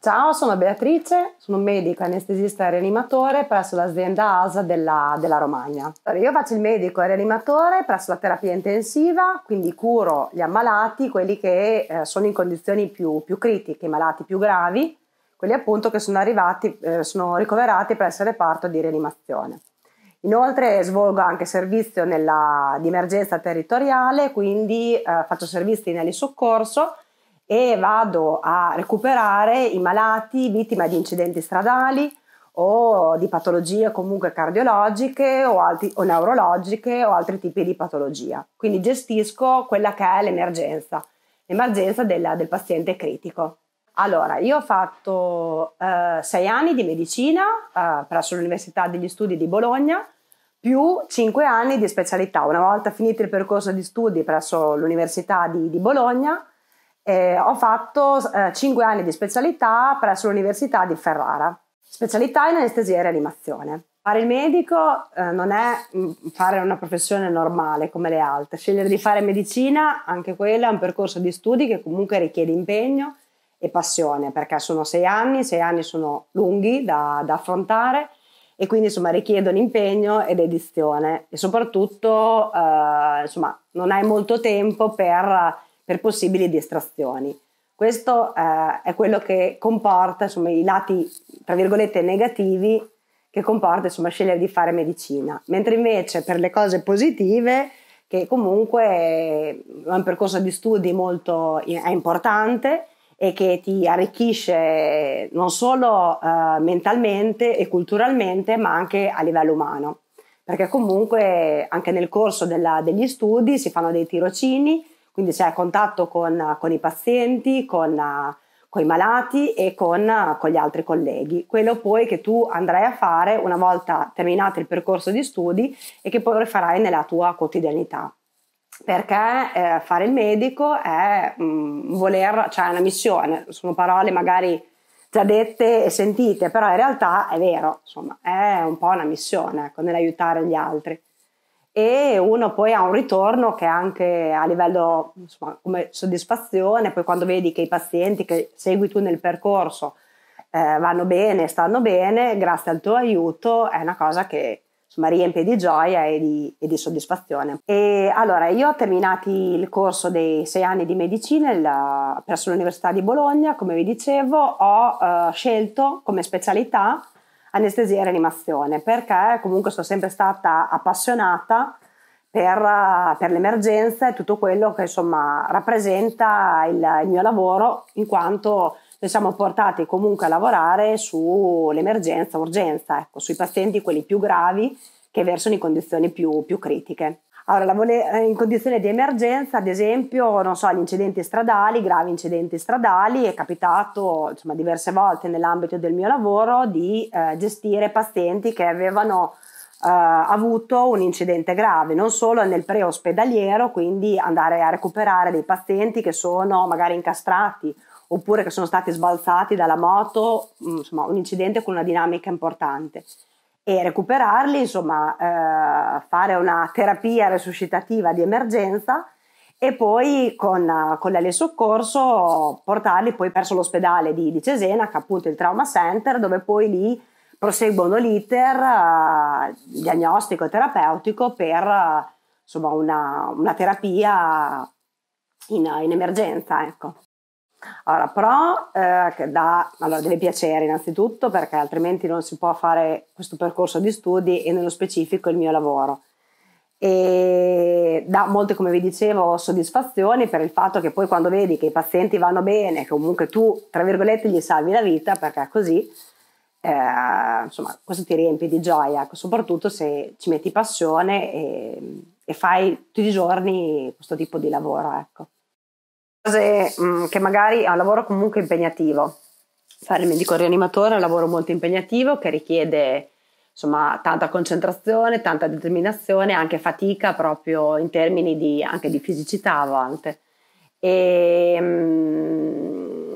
Ciao, sono Beatrice, sono medico anestesista e rianimatore presso l'azienda ASA della, della Romagna. Allora, io faccio il medico e rianimatore presso la terapia intensiva, quindi curo gli ammalati, quelli che eh, sono in condizioni più, più, critiche, i malati più gravi, quelli appunto che sono, arrivati, eh, sono ricoverati presso il reparto di rianimazione. Inoltre svolgo anche servizio nella, di emergenza territoriale, quindi eh, faccio servizi in soccorso e vado a recuperare i malati vittime di incidenti stradali o di patologie comunque cardiologiche o, altri, o neurologiche o altri tipi di patologia. Quindi gestisco quella che è l'emergenza, l'emergenza della, del paziente critico. Allora, io ho fatto eh, sei anni di medicina eh, presso l'Università degli Studi di Bologna, più cinque anni di specialità. Una volta finito il percorso di studi presso l'Università di, di Bologna, eh, ho fatto eh, 5 anni di specialità presso l'Università di Ferrara, specialità in anestesia e rianimazione. Fare il medico eh, non è mm, fare una professione normale come le altre, scegliere di fare medicina, anche quella è un percorso di studi che comunque richiede impegno e passione, perché sono 6 anni, 6 anni sono lunghi da, da affrontare e quindi insomma richiedono impegno ed edizione e soprattutto eh, insomma non hai molto tempo per per possibili distrazioni. Questo eh, è quello che comporta insomma, i lati, tra virgolette, negativi che comporta insomma, scegliere di fare medicina, mentre invece per le cose positive, che comunque è un percorso di studi molto importante e che ti arricchisce non solo eh, mentalmente e culturalmente, ma anche a livello umano, perché comunque anche nel corso della, degli studi si fanno dei tirocini quindi c'è contatto con, con i pazienti, con, con, i malati e con, con gli altri colleghi. Quello poi che tu andrai a fare una volta terminato il percorso di studi e che poi farai nella tua quotidianità perché eh, fare il medico è mh, mm, voler, cioè è una missione, sono parole magari già dette e sentite, però in realtà è vero, insomma, è un po' una missione, ecco, nell'aiutare gli altri e uno poi ha un ritorno che anche a livello insomma, come soddisfazione, poi quando vedi che i pazienti che segui tu nel percorso eh, vanno bene, stanno bene, grazie al tuo aiuto, è una cosa che insomma, riempie di gioia e di, e di, soddisfazione. E allora io ho terminato il corso dei sei anni di medicina la, presso l'Università di Bologna, come vi dicevo, ho eh, scelto come specialità anestesia e rianimazione, perché comunque sono sempre stata appassionata per, per l'emergenza e tutto quello che insomma rappresenta il, il mio lavoro, in quanto noi siamo portati comunque a lavorare sull'emergenza, urgenza, ecco, sui pazienti quelli più gravi che versano in condizioni più, più critiche. Allora, la vole- eh, in condizione di emergenza, ad esempio, non so, gli incidenti stradali, gravi incidenti stradali, è capitato insomma, diverse volte nell'ambito del mio lavoro di eh, gestire pazienti che avevano eh, avuto un incidente grave, non solo nel preospedaliero, quindi andare a recuperare dei pazienti che sono magari incastrati oppure che sono stati sbalzati dalla moto, insomma un incidente con una dinamica importante e recuperarli, insomma, eh, fare una terapia resuscitativa di emergenza e poi con, con l'Ale Soccorso portarli poi verso l'ospedale di, di, Cesena, che è appunto il Trauma Center, dove poi lì proseguono l'iter eh, diagnostico e terapeutico per insomma, una, una terapia in, in emergenza. Ecco. Allora, però eh, che dà, allora, deve piacere innanzitutto perché altrimenti non si può fare questo percorso di studi e nello specifico il mio lavoro. E dà molte, come vi dicevo, soddisfazioni per il fatto che poi quando vedi che i pazienti vanno bene, comunque tu, tra virgolette, gli salvi la vita perché è così, eh, insomma, questo ti riempie di gioia, ecco, soprattutto se ci metti passione e, e fai tutti i giorni questo tipo di lavoro, ecco cose mm, che magari è un lavoro comunque impegnativo. Fare il medico rianimatore è un lavoro molto impegnativo che richiede insomma tanta concentrazione, tanta determinazione, anche fatica proprio in termini di, anche di fisicità a volte. E, mh, mm,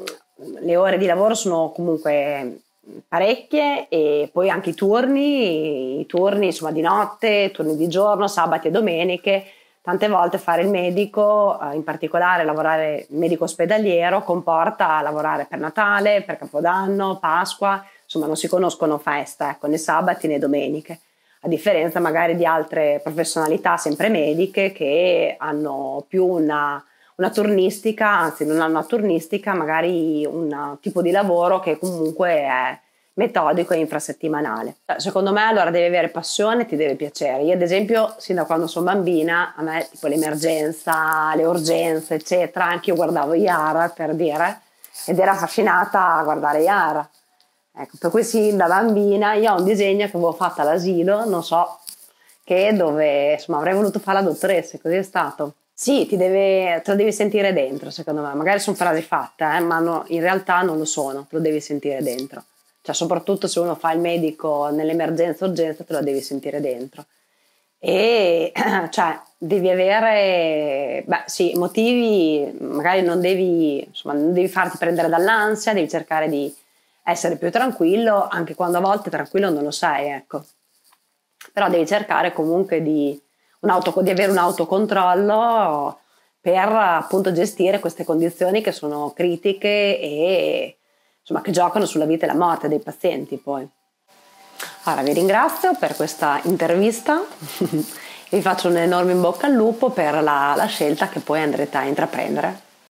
le ore di lavoro sono comunque parecchie e poi anche i turni, i turni insomma di notte, turni di giorno, sabati e domeniche tante volte fare il medico, eh, in particolare lavorare medico ospedaliero, comporta lavorare per Natale, per Capodanno, Pasqua, insomma non si conoscono feste, ecco, né sabati né domeniche, a differenza magari di altre professionalità sempre mediche che hanno più una, una turnistica, anzi non hanno una turnistica, magari un tipo di lavoro che comunque è metodico e infrasettimanale. Cioè, secondo me allora devi avere passione, e ti deve piacere. Io ad esempio sin da quando sono bambina, a me tipo l'emergenza, le urgenze eccetera, anche io guardavo Yara per dire ed era affascinata a guardare Yara. Ecco, per cui sin da bambina io ho un disegno che avevo fatto all'asilo, non so che dove insomma avrei voluto fare la dottoressa, così è stato. Sì, deve, te lo devi sentire dentro, secondo me. Magari sono frasi fatte, eh, ma no, in realtà non lo sono, te lo devi sentire dentro cioè soprattutto se uno fa il medico nell'emergenza urgenza te lo devi sentire dentro e cioè devi avere beh, sì, motivi magari non devi, insomma, non devi farti prendere dall'ansia devi cercare di essere più tranquillo anche quando a volte tranquillo non lo sei ecco però devi cercare comunque di, di avere un autocontrollo per appunto gestire queste condizioni che sono critiche e insomma, che giocano sulla vita e la morte dei pazienti poi. Allora, vi ringrazio per questa intervista, vi faccio un enorme in bocca al lupo per la, la scelta che poi andrete a intraprendere.